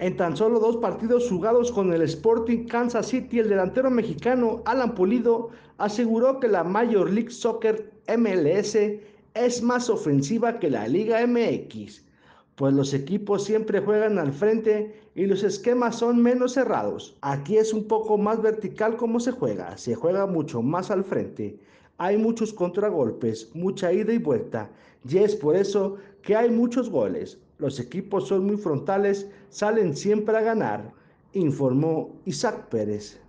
En tan solo dos partidos jugados con el Sporting Kansas City, el delantero mexicano Alan Pulido aseguró que la Major League Soccer MLS es más ofensiva que la Liga MX, pues los equipos siempre juegan al frente y los esquemas son menos cerrados. Aquí es un poco más vertical como se juega, se juega mucho más al frente. Hay muchos contragolpes, mucha ida y vuelta, y es por eso que hay muchos goles. Los equipos son muy frontales, salen siempre a ganar, informó Isaac Pérez.